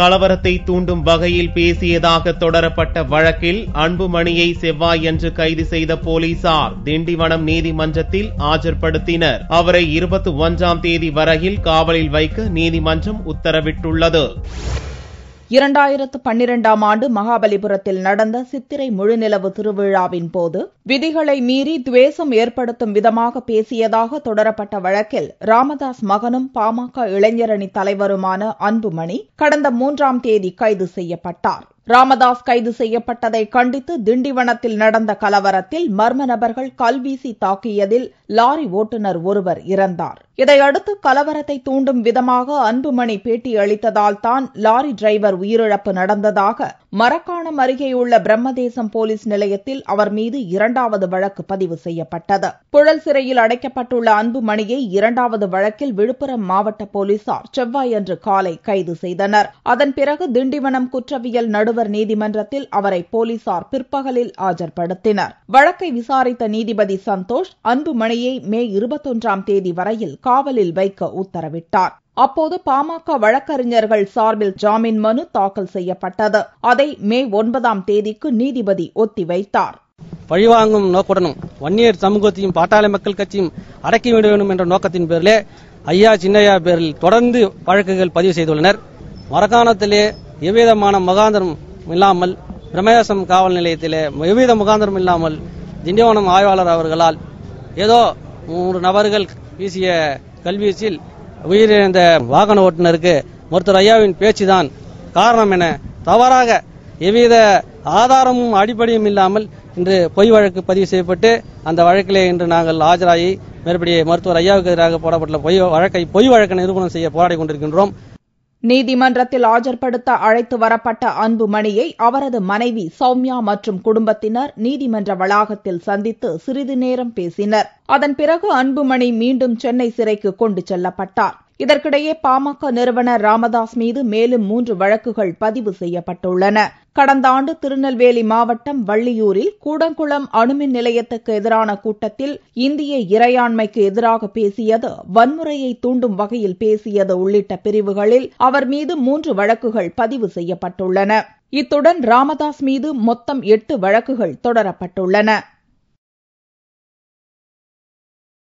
கலவரத்தை தூண்டும் வகையில் பேசியதாக தொடரப்பட்ட வழக்கில் அன்புமணியை செவ்வாய் என்று கைது செய்த போலீசார் திண்டிவனம் நீதிமன்றத்தில் ஆஜர்படுத்தினர் அவரை இருபத்தி ஒன்றாம் தேதி வரையில் காவலில் வைக்க நீதிமன்றம் உத்தரவிட்டுள்ளது இரண்டாயிரத்து பன்னிரண்டாம் ஆண்டு மகாபலிபுரத்தில் நடந்த சித்திரை முழுநிலவு திருவிழாவின் போது விதிகளை மீறி துவேசம் ஏற்படுத்தும் விதமாக பேசியதாக தொடரப்பட்ட வழக்கில் ராமதாஸ் மகனும் பாமக இளைஞரணி தலைவருமான அன்புமணி கடந்த மூன்றாம் தேதி கைது செய்யப்பட்டார் ராமதாஸ் கைது செய்யப்பட்டதை கண்டித்து திண்டிவனத்தில் நடந்த கலவரத்தில் மர்ம நபர்கள் கல்வீசி தாக்கியதில் லாரி ஓட்டுநர் ஒருவர் இறந்தார் இதையடுத்து கலவரத்தை தூண்டும் விதமாக அன்புமணி பேட்டி அளித்ததால் தான் லாரி டிரைவர் உயிரிழப்பு நடந்ததாக மரக்காணம் அருகேயுள்ள பிரம்மதேசம் போலீஸ் நிலையத்தில் அவர் மீது இரண்டாவது வழக்கு பதிவு செய்யப்பட்டது புழல் சிறையில் அடைக்கப்பட்டுள்ள அன்புமணியை இரண்டாவது வழக்கில் விழுப்புரம் மாவட்ட போலீசார் செவ்வாயன்று காலை கைது செய்தனர் அதன் பிறகு திண்டிவனம் குற்றவியல் நடுவர் நீதிமன்றத்தில் அவரை போலீசார் பிற்பகலில் ஆஜர்படுத்தினர் வழக்கை விசாரித்த நீதிபதி சந்தோஷ் அன்புமணியை மே இருபத்தொன்றாம் தேதி வரையில் காவலில் வைக்க உத்தரவிட்டார் அப்போது பாமக வழக்கறிஞர்கள் சார்பில் ஜாமீன் மனு தாக்கல் செய்யப்பட்டது அதை மே ஒன்பதாம் தேதிக்கு நீதிபதி ஒத்திவைத்தார் பழிவாங்கும் நோக்குடனும் வன்னியர் சமூகத்தையும் பாட்டாளி மக்கள் கட்சியும் அடக்கி விட வேண்டும் என்ற நோக்கத்தின் பேரிலே ஐயா சின்னையா பேரில் தொடர்ந்து வழக்குகள் பதிவு செய்துள்ளனர் மரகாணத்திலே எவ்விதமான முகாந்திரம் இல்லாமல் பிரமேசம் காவல் நிலையத்திலே எவ்வித முகாந்திரம் இல்லாமல் திண்டிவனம் ஆய்வாளர் அவர்களால் ஏதோ மூன்று நபர்கள் வீசிய கல்வீச்சில் உயிரிழந்த வாகன ஓட்டுநருக்கு மருத்துவர் ஐயாவின் பேச்சுதான் காரணம் என தவறாக எவ்வித ஆதாரமும் அடிப்படையும் இல்லாமல் இன்று பொய் வழக்கு பதிவு செய்யப்பட்டு அந்த வழக்கிலே இன்று நாங்கள் ஆஜராகி மேற்படி மருத்துவர் ஐயாவுக்கு எதிராக போடப்பட்டுள்ள பொய் வழக்கை பொய் வழக்கை நிரூபணம் செய்ய போராடி கொண்டிருக்கின்றோம் நீதிமன்றத்தில் ஆஜர்படுத்த அழைத்து வரப்பட்ட அன்புமணியை அவரது மனைவி சௌமியா மற்றும் குடும்பத்தினர் நீதிமன்ற வளாகத்தில் சந்தித்து சிறிது நேரம் பேசினர் அதன் பிறகு அன்புமணி மீண்டும் சென்னை சிறைக்கு கொண்டு செல்லப்பட்டாா் இதற்கிடையே பாமக நிறுவனர் ராமதாஸ் மீது மேலும் மூன்று வழக்குகள் பதிவு செய்யப்பட்டுள்ளன கடந்த ஆண்டு திருநெல்வேலி மாவட்டம் வள்ளியூரில் கூடங்குளம் அணுமின் நிலையத்துக்கு எதிரான கூட்டத்தில் இந்திய இறையாண்மைக்கு எதிராக பேசியது வன்முறையை தூண்டும் வகையில் பேசியது உள்ளிட்ட பிரிவுகளில் அவர் மீது மூன்று வழக்குகள் பதிவு செய்யப்பட்டுள்ளன இத்துடன் ராமதாஸ் மீது மொத்தம் எட்டு வழக்குகள் தொடரப்பட்டுள்ளன